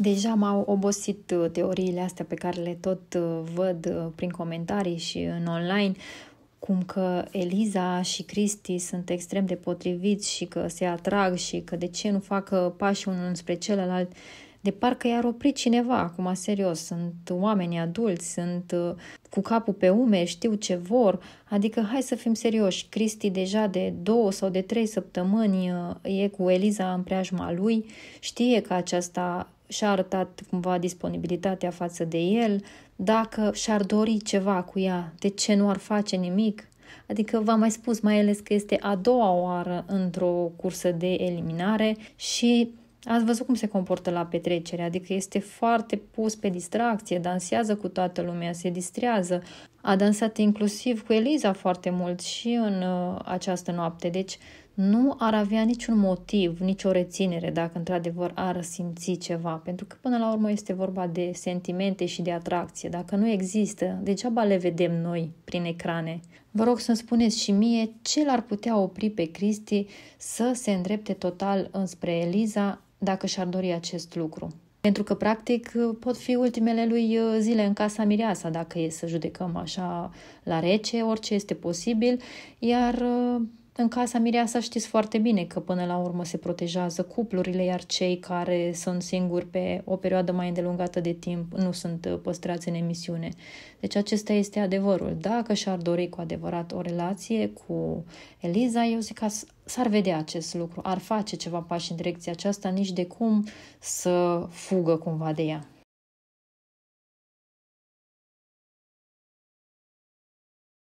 Deja m-au obosit uh, teoriile astea pe care le tot uh, văd uh, prin comentarii și în online, cum că Eliza și Cristi sunt extrem de potriviți și că se atrag și că de ce nu fac pași unul spre celălalt de parcă i-ar opri cineva, acum serios, sunt oameni adulți, sunt uh, cu capul pe ume, știu ce vor, adică hai să fim serioși, Cristi deja de două sau de trei săptămâni uh, e cu Eliza în preajma lui, știe că aceasta și-a arătat cumva disponibilitatea față de el, dacă și-ar dori ceva cu ea, de ce nu ar face nimic? Adică v-am mai spus mai ales că este a doua oară într-o cursă de eliminare și Ați văzut cum se comportă la petrecere, adică este foarte pus pe distracție, dansează cu toată lumea, se distrează. A dansat inclusiv cu Eliza foarte mult și în uh, această noapte, deci nu ar avea niciun motiv, nicio reținere dacă într-adevăr ar simți ceva, pentru că până la urmă este vorba de sentimente și de atracție. Dacă nu există, degeaba le vedem noi prin ecrane. Vă rog să-mi spuneți și mie ce l-ar putea opri pe Cristi să se îndrepte total înspre Eliza dacă și-ar dori acest lucru. Pentru că, practic, pot fi ultimele lui zile în casa mireasa, dacă e să judecăm așa la rece, orice este posibil, iar în casa mireasa știți foarte bine că până la urmă se protejează cuplurile, iar cei care sunt singuri pe o perioadă mai îndelungată de timp nu sunt uh, păstrați în emisiune. Deci acesta este adevărul. Dacă și-ar dori cu adevărat o relație cu Eliza, eu zic că s-ar vedea acest lucru, ar face ceva pași în direcția aceasta, nici de cum să fugă cumva de ea.